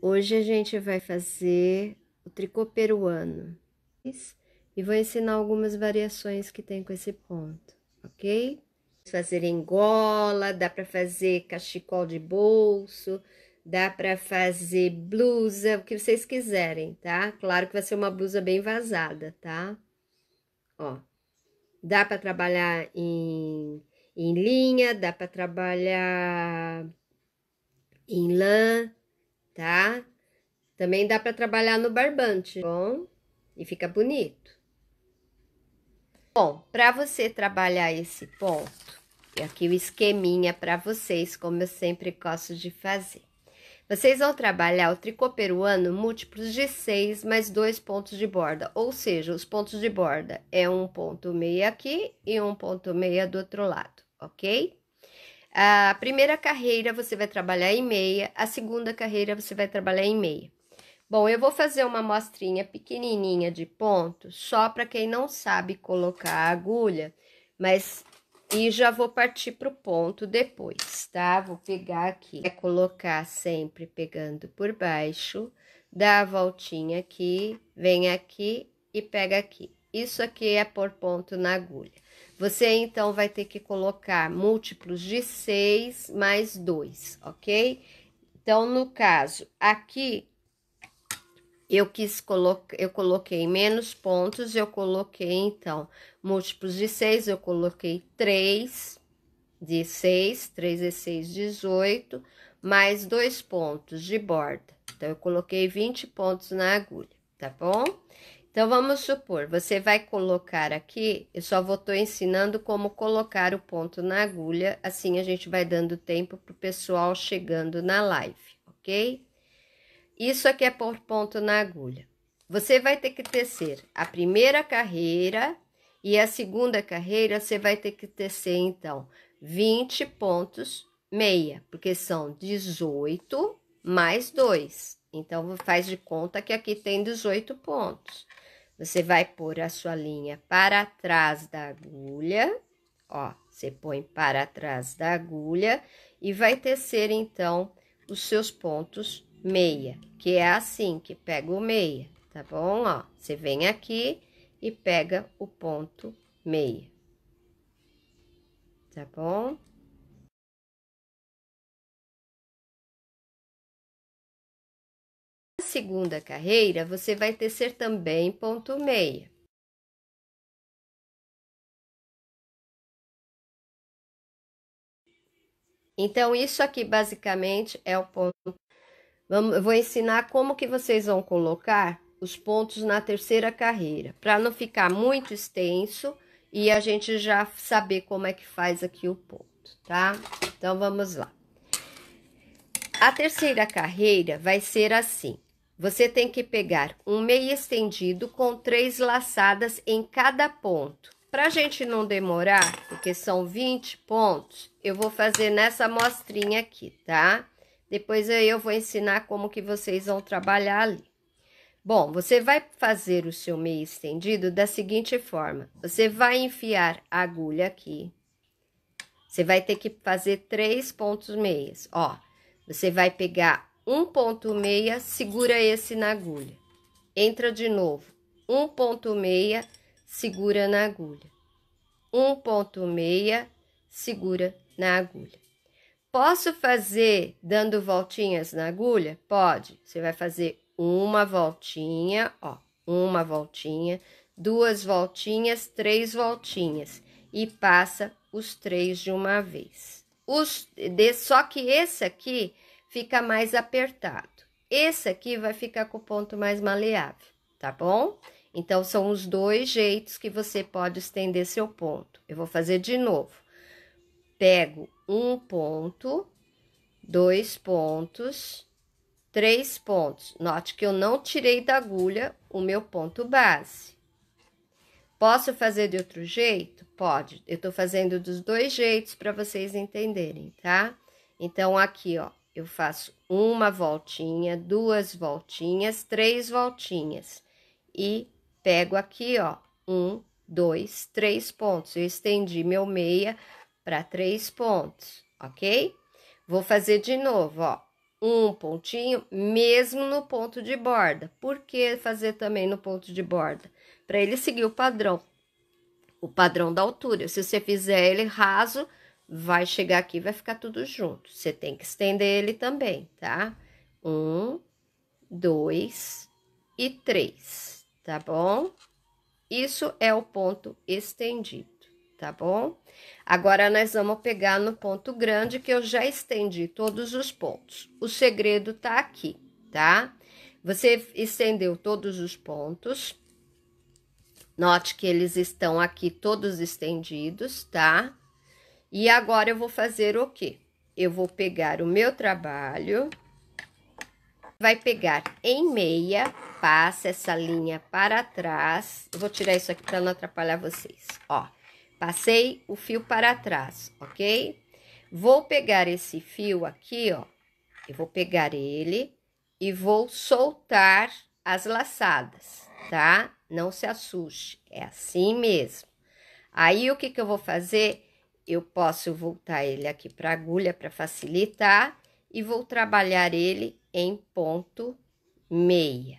Hoje a gente vai fazer o tricô peruano e vou ensinar algumas variações que tem com esse ponto, ok? Fazer em gola, dá para fazer cachecol de bolso, dá para fazer blusa, o que vocês quiserem, tá? Claro que vai ser uma blusa bem vazada, tá? Ó, dá para trabalhar em, em linha, dá para trabalhar em lã, tá? Também dá para trabalhar no barbante, tá bom? E fica bonito. Bom, para você trabalhar esse ponto, e aqui o esqueminha para vocês, como eu sempre gosto de fazer. Vocês vão trabalhar o tricô peruano múltiplos de 6 mais dois pontos de borda, ou seja, os pontos de borda é um ponto meio aqui e um ponto meio do outro lado, ok? A primeira carreira você vai trabalhar em meia, a segunda carreira você vai trabalhar em meia. Bom, eu vou fazer uma mostrinha pequenininha de ponto, só para quem não sabe colocar a agulha, mas e já vou partir para o ponto depois, tá? Vou pegar aqui, é colocar sempre pegando por baixo, dá a voltinha aqui, vem aqui e pega aqui. Isso aqui é por ponto na agulha. Você então vai ter que colocar múltiplos de 6 mais 2, ok? Então, no caso, aqui eu quis colocar, eu coloquei menos pontos, eu coloquei então múltiplos de 6, eu coloquei 3 de 6, 3 e 6, 18, mais 2 pontos de borda. Então, eu coloquei 20 pontos na agulha, tá bom? Então vamos supor, você vai colocar aqui, eu só vou tô ensinando como colocar o ponto na agulha, assim a gente vai dando tempo para o pessoal chegando na live, ok? Isso aqui é por ponto na agulha. Você vai ter que tecer a primeira carreira e a segunda carreira, você vai ter que tecer então 20 pontos meia, porque são 18 mais 2. Então, faz de conta que aqui tem 18 pontos. Você vai pôr a sua linha para trás da agulha, ó, você põe para trás da agulha e vai tecer então os seus pontos meia, que é assim que pega o meia, tá bom? Ó, você vem aqui e pega o ponto meia, tá bom? segunda carreira, você vai tecer também ponto meia. Então, isso aqui basicamente é o ponto. Vamos, eu vou ensinar como que vocês vão colocar os pontos na terceira carreira, para não ficar muito extenso e a gente já saber como é que faz aqui o ponto, tá? Então, vamos lá. A terceira carreira vai ser assim. Você tem que pegar um meio estendido com três laçadas em cada ponto. Para a gente não demorar, porque são 20 pontos, eu vou fazer nessa amostrinha aqui, tá? Depois aí eu vou ensinar como que vocês vão trabalhar ali. Bom, você vai fazer o seu meio estendido da seguinte forma. Você vai enfiar a agulha aqui. Você vai ter que fazer três pontos meias, ó. Você vai pegar 1.6, segura esse na agulha. Entra de novo. 1.6, segura na agulha. 1.6, segura na agulha. Posso fazer dando voltinhas na agulha? Pode. Você vai fazer uma voltinha, ó, uma voltinha, duas voltinhas, três voltinhas e passa os três de uma vez. Os, de, só que esse aqui fica mais apertado. Esse aqui vai ficar com o ponto mais maleável, tá bom? Então, são os dois jeitos que você pode estender seu ponto. Eu vou fazer de novo. Pego um ponto, dois pontos, três pontos. Note que eu não tirei da agulha o meu ponto base. Posso fazer de outro jeito? Pode. Eu tô fazendo dos dois jeitos para vocês entenderem, tá? Então, aqui, ó, eu faço uma voltinha, duas voltinhas, três voltinhas. E pego aqui, ó, um, dois, três pontos. Eu estendi meu meia para três pontos, ok? Vou fazer de novo, ó, um pontinho, mesmo no ponto de borda. Por que fazer também no ponto de borda? Para ele seguir o padrão, o padrão da altura. Se você fizer ele raso, vai chegar aqui, vai ficar tudo junto. Você tem que estender ele também, tá? Um, dois e três, tá bom? Isso é o ponto estendido, tá bom? Agora, nós vamos pegar no ponto grande, que eu já estendi todos os pontos. O segredo tá aqui, tá? Você estendeu todos os pontos. Note que eles estão aqui todos estendidos, tá? Tá? E agora eu vou fazer o quê? Eu vou pegar o meu trabalho, vai pegar em meia, passa essa linha para trás. Eu vou tirar isso aqui para não atrapalhar vocês. Ó, passei o fio para trás, ok? Vou pegar esse fio aqui, ó. Eu vou pegar ele e vou soltar as laçadas, tá? Não se assuste, é assim mesmo. Aí, o que que eu vou fazer? eu posso voltar ele aqui para agulha para facilitar e vou trabalhar ele em ponto meia,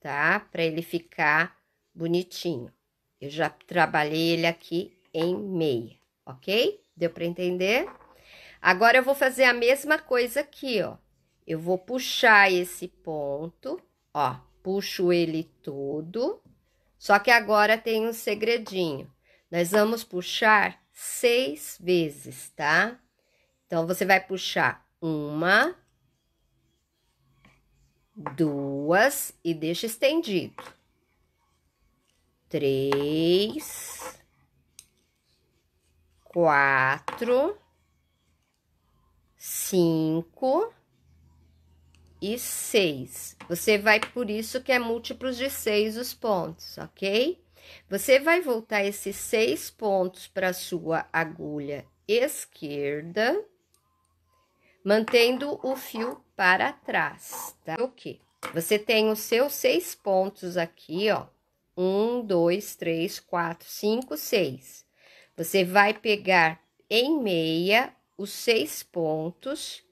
tá? Para ele ficar bonitinho. Eu já trabalhei ele aqui em meia, ok? Deu para entender? Agora, eu vou fazer a mesma coisa aqui, ó. Eu vou puxar esse ponto, ó, puxo ele todo. Só que agora tem um segredinho. Nós vamos puxar seis vezes, tá? Então, você vai puxar uma, duas e deixa estendido. Três, quatro, cinco e seis. Você vai por isso que é múltiplos de seis os pontos, ok? Você vai voltar esses seis pontos para sua agulha esquerda, mantendo o fio para trás, tá? O que? Você tem os seus seis pontos aqui, ó. Um, dois, três, quatro, cinco, seis. Você vai pegar em meia os seis pontos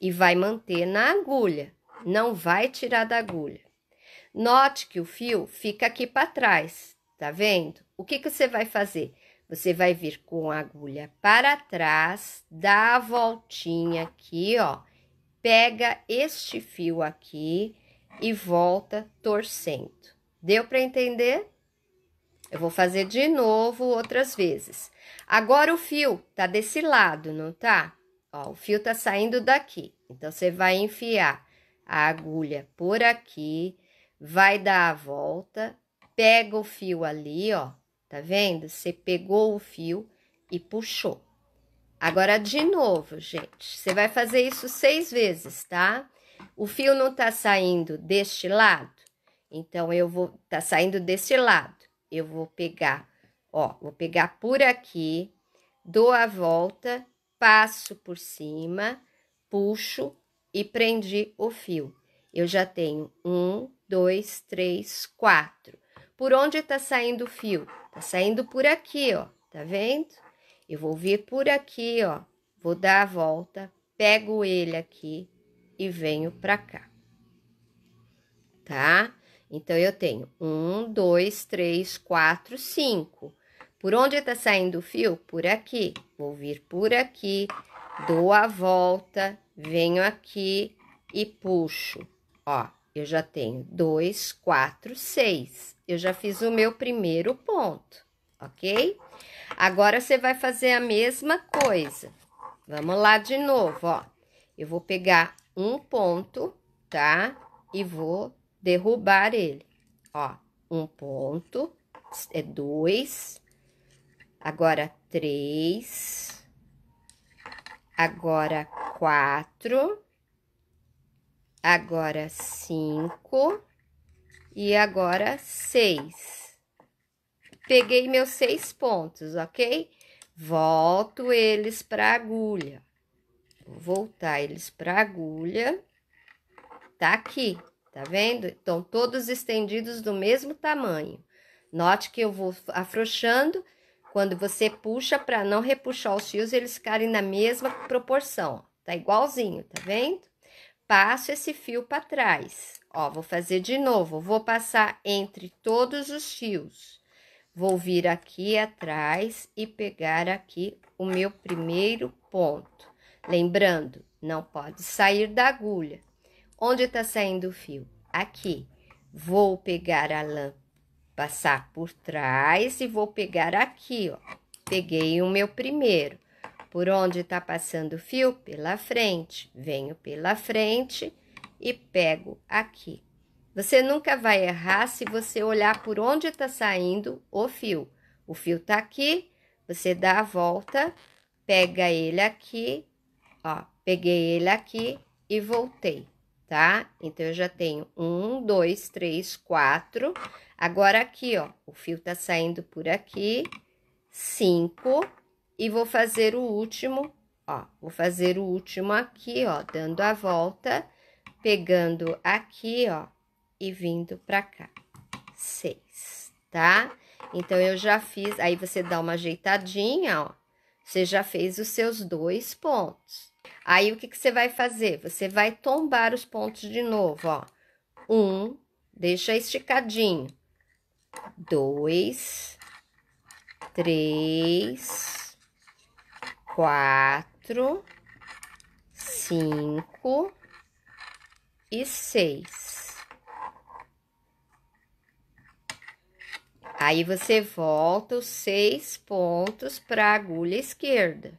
e vai manter na agulha. Não vai tirar da agulha. Note que o fio fica aqui para trás, Tá vendo? O que, que você vai fazer? Você vai vir com a agulha para trás, dá a voltinha aqui, ó. Pega este fio aqui e volta torcendo. Deu para entender? Eu vou fazer de novo outras vezes. Agora o fio tá desse lado, não tá? Ó, o fio tá saindo daqui. Então, você vai enfiar a agulha por aqui, vai dar a volta pega o fio ali, ó, tá vendo? Você pegou o fio e puxou. Agora, de novo, gente, você vai fazer isso seis vezes, tá? O fio não tá saindo deste lado, então eu vou, tá saindo deste lado. Eu vou pegar, ó, vou pegar por aqui, dou a volta, passo por cima, puxo e prendi o fio. Eu já tenho um, dois, três, quatro. Por onde está saindo o fio? Está saindo por aqui, ó. Tá vendo? Eu vou vir por aqui, ó. Vou dar a volta, pego ele aqui e venho para cá. Tá? Então, eu tenho um, dois, três, quatro, cinco. Por onde está saindo o fio? Por aqui. Vou vir por aqui, dou a volta, venho aqui e puxo, ó. Eu já tenho dois, quatro, seis. Eu já fiz o meu primeiro ponto, ok? Agora, você vai fazer a mesma coisa. Vamos lá de novo, ó. Eu vou pegar um ponto, tá? E vou derrubar ele. Ó, um ponto, é dois. Agora, três. Agora, quatro agora cinco e agora seis. Peguei meus seis pontos, ok? Volto eles para agulha. Vou voltar eles para agulha. Tá aqui, tá vendo? Estão todos estendidos do mesmo tamanho. Note que eu vou afrouxando. Quando você puxa para não repuxar os fios, eles ficarem na mesma proporção. Tá igualzinho, tá vendo? passo esse fio para trás. Ó, vou fazer de novo, vou passar entre todos os fios. Vou vir aqui atrás e pegar aqui o meu primeiro ponto. Lembrando, não pode sair da agulha. Onde tá saindo o fio? Aqui. Vou pegar a lã, passar por trás e vou pegar aqui, ó. Peguei o meu primeiro por onde está passando o fio? Pela frente. Venho pela frente e pego aqui. Você nunca vai errar se você olhar por onde está saindo o fio. O fio está aqui, você dá a volta, pega ele aqui, ó, peguei ele aqui e voltei, tá? Então, eu já tenho um, dois, três, quatro. Agora, aqui, ó, o fio está saindo por aqui, cinco, e vou fazer o último, ó, vou fazer o último aqui, ó, dando a volta, pegando aqui, ó, e vindo pra cá. Seis, tá? Então, eu já fiz, aí você dá uma ajeitadinha, ó, você já fez os seus dois pontos. Aí, o que, que você vai fazer? Você vai tombar os pontos de novo, ó. Um, deixa esticadinho. Dois, três, quatro, cinco e seis. Aí você volta os seis pontos para a agulha esquerda.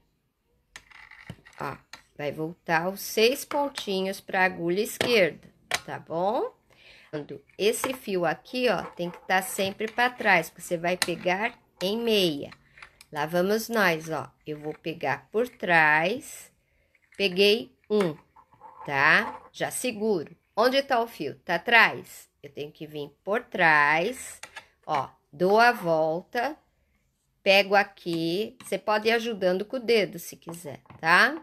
Ó, vai voltar os seis pontinhos para a agulha esquerda, tá bom? Esse fio aqui, ó, tem que estar tá sempre para trás, porque você vai pegar em meia. Lá vamos nós, ó. Eu vou pegar por trás. Peguei um, tá? Já seguro. Onde tá o fio? Tá atrás. Eu tenho que vir por trás, ó. Dou a volta. Pego aqui. Você pode ir ajudando com o dedo, se quiser, tá?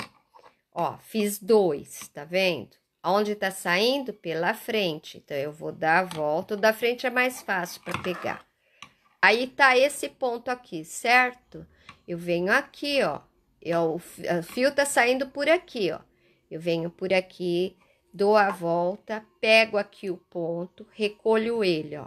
Ó, fiz dois, tá vendo? Onde tá saindo? Pela frente. Então, eu vou dar a volta. O da frente é mais fácil para pegar. Aí tá esse ponto aqui, certo? Eu venho aqui, ó. Eu, é é, o fio tá saindo por aqui, ó. Eu venho por aqui, dou a volta, pego aqui o ponto, recolho ele, ó.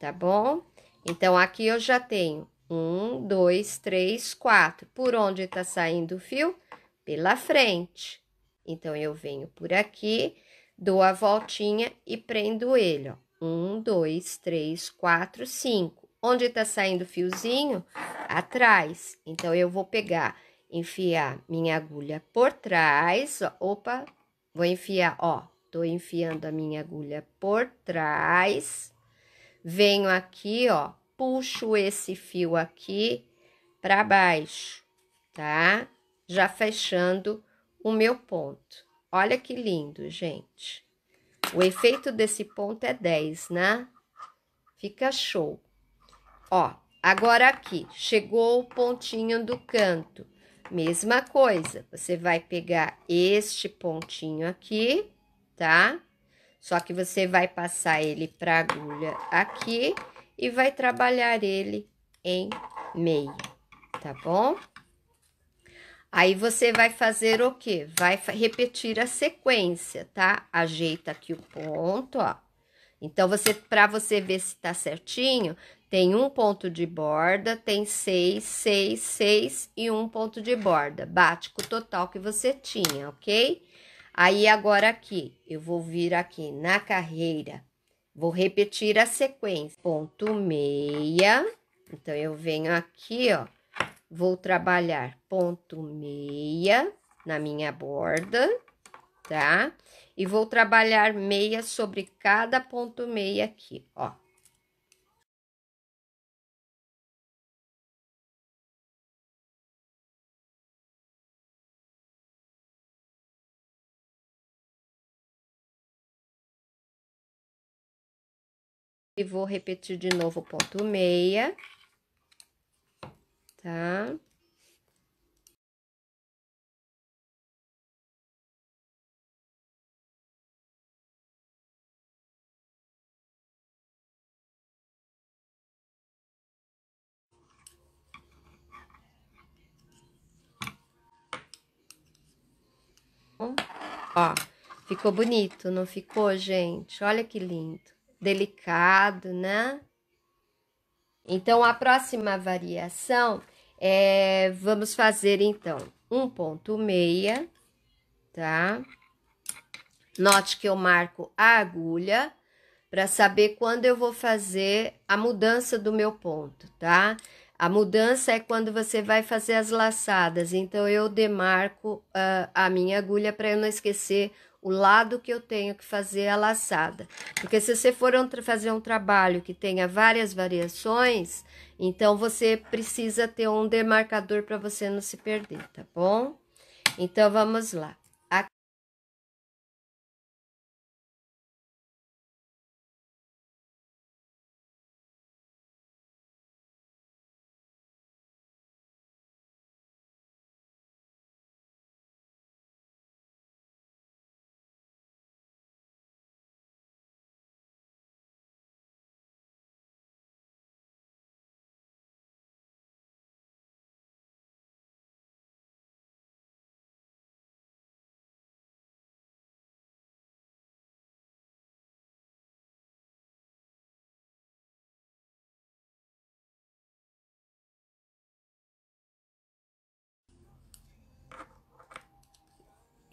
Tá bom? Então, aqui eu já tenho um, dois, três, quatro. Por onde tá saindo o fio? Pela frente. Então, eu venho por aqui, dou a voltinha e prendo ele, ó. Um, dois, três, quatro, cinco. Onde tá saindo o fiozinho? Atrás. Então, eu vou pegar, enfiar minha agulha por trás. Ó, opa, vou enfiar, ó. Tô enfiando a minha agulha por trás. Venho aqui, ó. Puxo esse fio aqui para baixo, tá? Já fechando o meu ponto. Olha que lindo, gente. O efeito desse ponto é 10, né? Fica show. Ó, agora aqui, chegou o pontinho do canto. Mesma coisa, você vai pegar este pontinho aqui, tá? Só que você vai passar ele para agulha aqui e vai trabalhar ele em meio, tá bom? Aí você vai fazer o quê? Vai repetir a sequência, tá? Ajeita aqui o ponto, ó. Então, você, para você ver se tá certinho, tem um ponto de borda, tem seis, seis, seis e um ponto de borda. Bate com o total que você tinha, ok? Aí, agora aqui, eu vou vir aqui na carreira, vou repetir a sequência. Ponto meia, então, eu venho aqui, ó, vou trabalhar ponto meia na minha borda, tá? E vou trabalhar meia sobre cada ponto meia aqui, ó. E vou repetir de novo o ponto meia, tá? Ó, ficou bonito, não ficou, gente? Olha que lindo delicado, né? Então, a próxima variação é, vamos fazer então um ponto meia, tá? Note que eu marco a agulha para saber quando eu vou fazer a mudança do meu ponto, tá? A mudança é quando você vai fazer as laçadas, então eu demarco uh, a minha agulha para eu não esquecer o lado que eu tenho que fazer a laçada. Porque se você for um fazer um trabalho que tenha várias variações, então você precisa ter um demarcador para você não se perder, tá bom? Então vamos lá.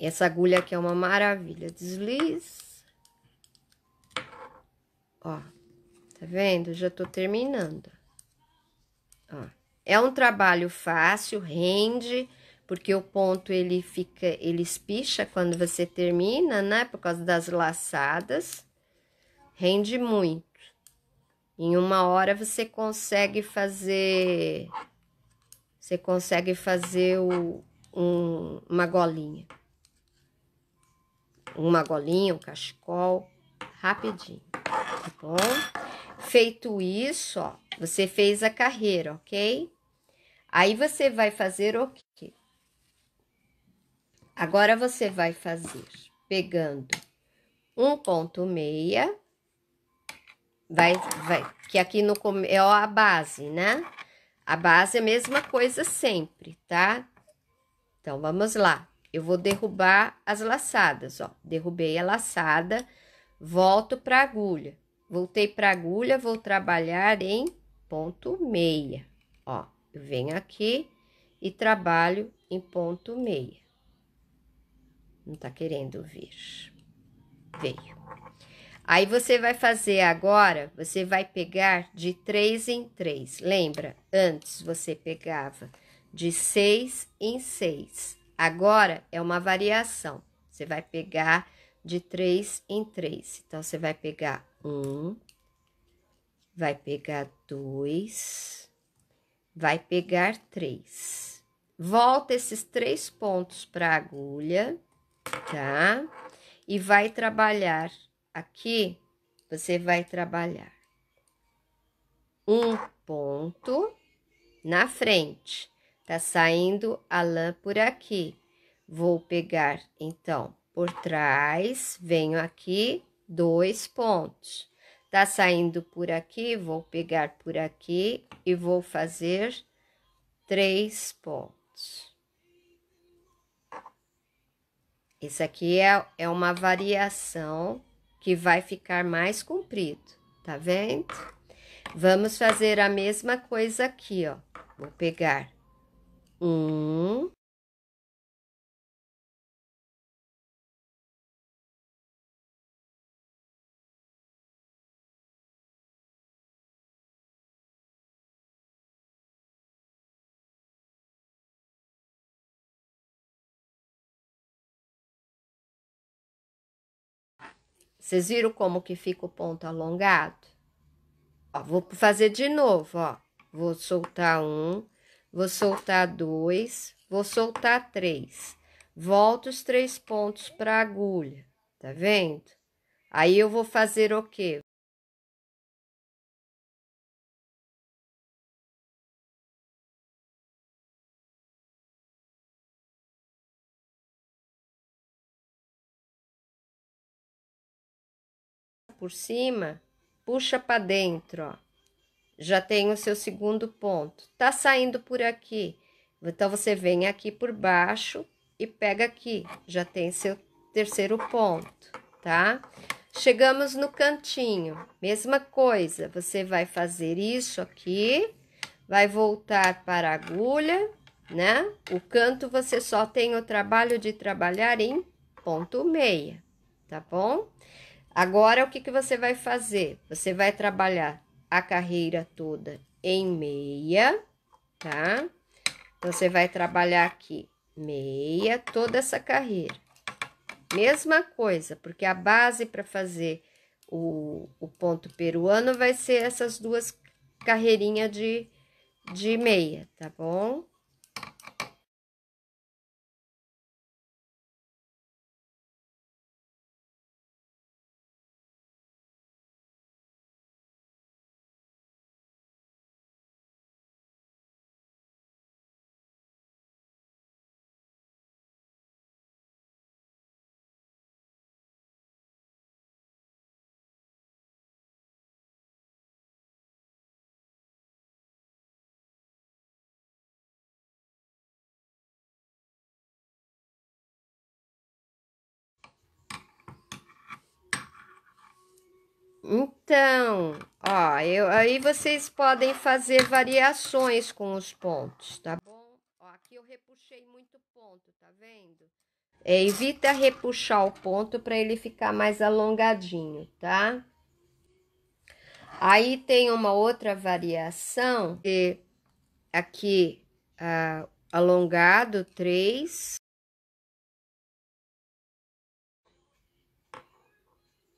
Essa agulha aqui é uma maravilha. desliza Ó, tá vendo? Já tô terminando. Ó, é um trabalho fácil, rende, porque o ponto ele fica, ele espicha quando você termina, né? Por causa das laçadas. Rende muito. Em uma hora você consegue fazer, você consegue fazer o, um, uma golinha uma golinha, um cachecol, rapidinho, tá bom? Feito isso, ó, você fez a carreira, ok? Aí você vai fazer o quê? Agora você vai fazer pegando um ponto meia, vai, vai, que aqui no é ó, a base, né? A base é a mesma coisa sempre, tá? Então, vamos lá. Eu vou derrubar as laçadas, ó. Derrubei a laçada, volto para agulha. Voltei para agulha, vou trabalhar em ponto meia, ó. Eu venho aqui e trabalho em ponto meia. Não tá querendo vir. Veio. Aí você vai fazer agora, você vai pegar de três em três. Lembra? Antes você pegava de seis em seis. Agora é uma variação. Você vai pegar de três em três. Então, você vai pegar um, vai pegar dois, vai pegar três. Volta esses três pontos para a agulha, tá? E vai trabalhar aqui. Você vai trabalhar um ponto na frente Tá saindo a lã por aqui. Vou pegar, então, por trás, venho aqui, dois pontos. Tá saindo por aqui, vou pegar por aqui e vou fazer três pontos. Esse aqui é, é uma variação que vai ficar mais comprido, tá vendo? Vamos fazer a mesma coisa aqui, ó. Vou pegar um Vocês viram como que fica o ponto alongado? Ó, vou fazer de novo, ó. Vou soltar um, Vou soltar dois, vou soltar três. Volto os três pontos para a agulha, tá vendo? Aí eu vou fazer o quê? Por cima, puxa para dentro, ó já tem o seu segundo ponto. Tá saindo por aqui. Então, você vem aqui por baixo e pega aqui. Já tem seu terceiro ponto, tá? Chegamos no cantinho. Mesma coisa. Você vai fazer isso aqui. Vai voltar para a agulha, né? O canto você só tem o trabalho de trabalhar em ponto meia, tá bom? Agora, o que, que você vai fazer? Você vai trabalhar a carreira toda em meia, tá? você vai trabalhar aqui meia, toda essa carreira. Mesma coisa, porque a base para fazer o, o ponto peruano vai ser essas duas carreirinhas de, de meia, tá bom? Então, ó, eu, aí vocês podem fazer variações com os pontos, tá bom? Ó, aqui eu repuxei muito ponto, tá vendo? É, evita repuxar o ponto para ele ficar mais alongadinho, tá? Aí tem uma outra variação, e aqui ah, alongado, 3,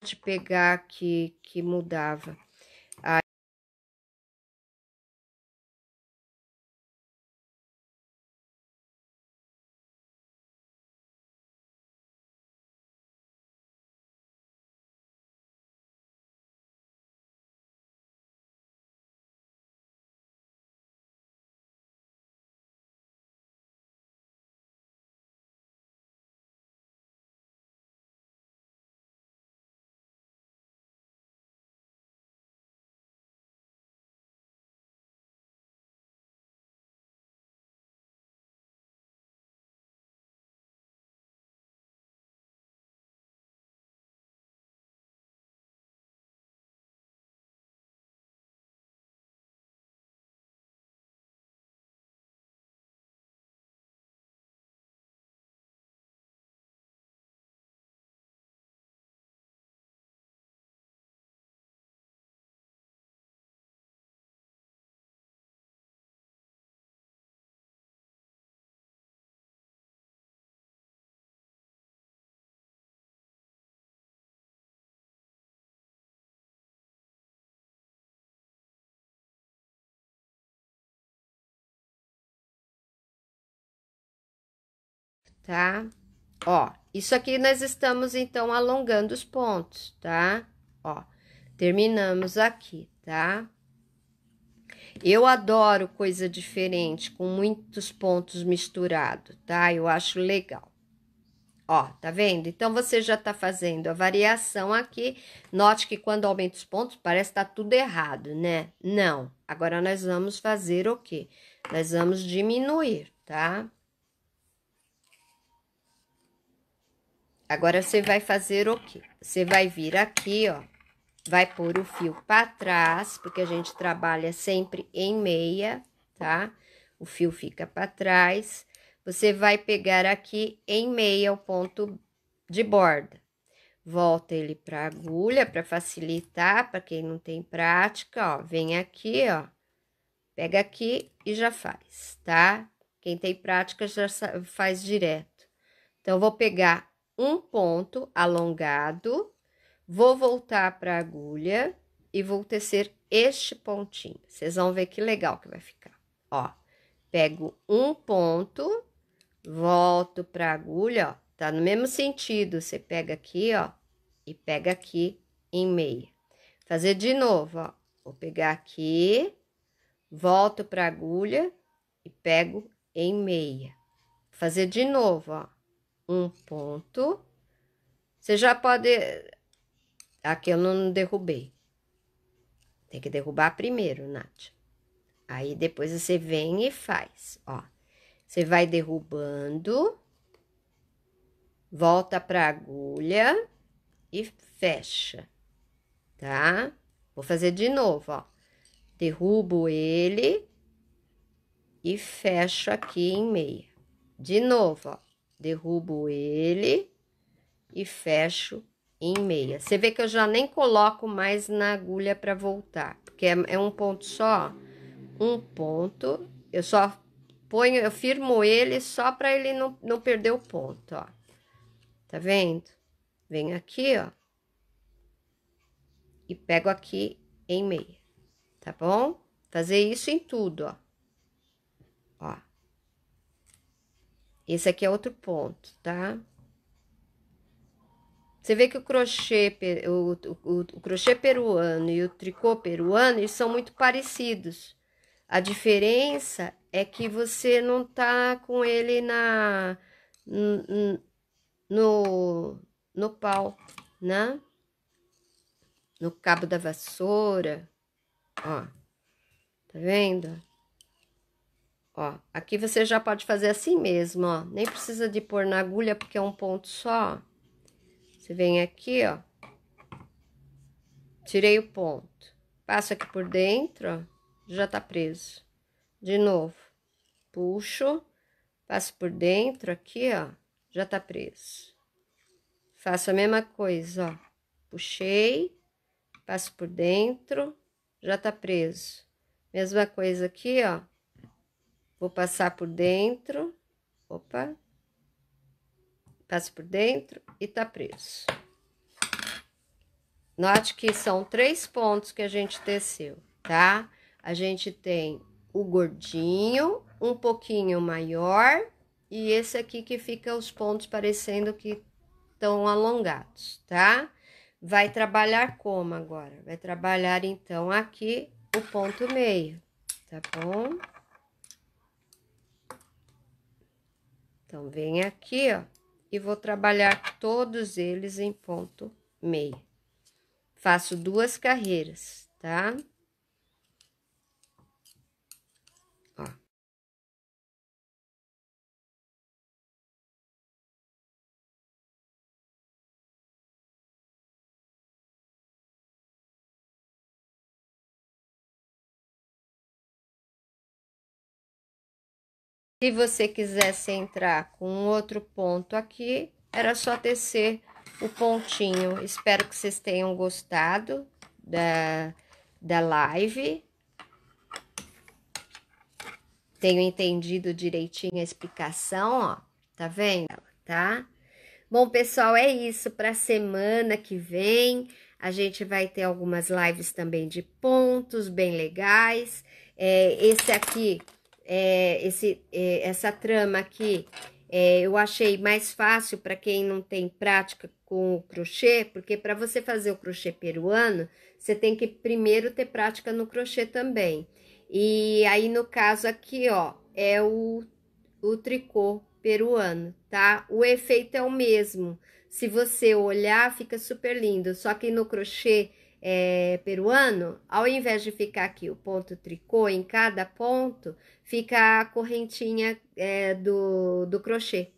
de pegar que, que mudava. tá? Ó, isso aqui nós estamos, então, alongando os pontos, tá? Ó, terminamos aqui, tá? Eu adoro coisa diferente, com muitos pontos misturados, tá? Eu acho legal. Ó, tá vendo? Então, você já tá fazendo a variação aqui. Note que quando aumenta os pontos, parece que tá tudo errado, né? Não. Agora, nós vamos fazer o quê? Nós vamos diminuir, tá? Agora, você vai fazer o quê? Você vai vir aqui, ó, vai pôr o fio para trás, porque a gente trabalha sempre em meia, tá? O fio fica para trás. Você vai pegar aqui em meia o ponto de borda. Volta ele para agulha para facilitar para quem não tem prática, ó, vem aqui, ó. Pega aqui e já faz, tá? Quem tem prática já faz direto. Então vou pegar um ponto alongado, vou voltar para a agulha e vou tecer este pontinho. Vocês vão ver que legal que vai ficar. Ó, pego um ponto, volto para a agulha, ó, tá no mesmo sentido. Você pega aqui, ó, e pega aqui em meia. Fazer de novo, ó. Vou pegar aqui, volto para a agulha e pego em meia. Fazer de novo, ó um ponto. Você já pode... Aqui eu não derrubei. Tem que derrubar primeiro, Nath. Aí depois você vem e faz, ó. Você vai derrubando, volta pra agulha e fecha, tá? Vou fazer de novo, ó. Derrubo ele e fecho aqui em meia. De novo, ó derrubo ele e fecho em meia. Você vê que eu já nem coloco mais na agulha para voltar, porque é, é um ponto só, um ponto. Eu só ponho, eu firmo ele só para ele não, não perder o ponto, ó. Tá vendo? Venho aqui, ó. E pego aqui em meia, tá bom? Fazer isso em tudo, ó. Ó. Esse aqui é outro ponto, tá? Você vê que o crochê, o, o, o crochê peruano e o tricô peruano, eles são muito parecidos. A diferença é que você não tá com ele na no no pau, né? No cabo da vassoura, ó. Tá vendo? Ó, aqui você já pode fazer assim mesmo, ó. Nem precisa de pôr na agulha, porque é um ponto só, Você vem aqui, ó. Tirei o ponto. Passo aqui por dentro, ó. Já tá preso. De novo. Puxo. Passo por dentro aqui, ó. Já tá preso. Faço a mesma coisa, ó. Puxei. Passo por dentro. Já tá preso. Mesma coisa aqui, ó Vou passar por dentro. Opa. Passa por dentro e tá preso. Note que são três pontos que a gente teceu, tá? A gente tem o gordinho, um pouquinho maior, e esse aqui que fica os pontos parecendo que estão alongados, tá? Vai trabalhar como agora? Vai trabalhar, então, aqui o ponto meio, tá bom? Então, vem aqui, ó, e vou trabalhar todos eles em ponto meio. Faço duas carreiras, tá? Tá? Se você quisesse entrar com um outro ponto aqui, era só tecer o pontinho. Espero que vocês tenham gostado da, da live. Tenho entendido direitinho a explicação, ó. Tá vendo? Tá? Bom, pessoal, é isso. Para semana que vem, a gente vai ter algumas lives também de pontos bem legais. É, esse aqui é, esse, é, essa trama aqui é, eu achei mais fácil para quem não tem prática com o crochê, porque para você fazer o crochê peruano, você tem que primeiro ter prática no crochê também. E aí, no caso aqui, ó, é o, o tricô peruano, tá? O efeito é o mesmo. Se você olhar, fica super lindo, só que no crochê é, peruano, ao invés de ficar aqui o ponto tricô em cada ponto, fica a correntinha é, do, do crochê.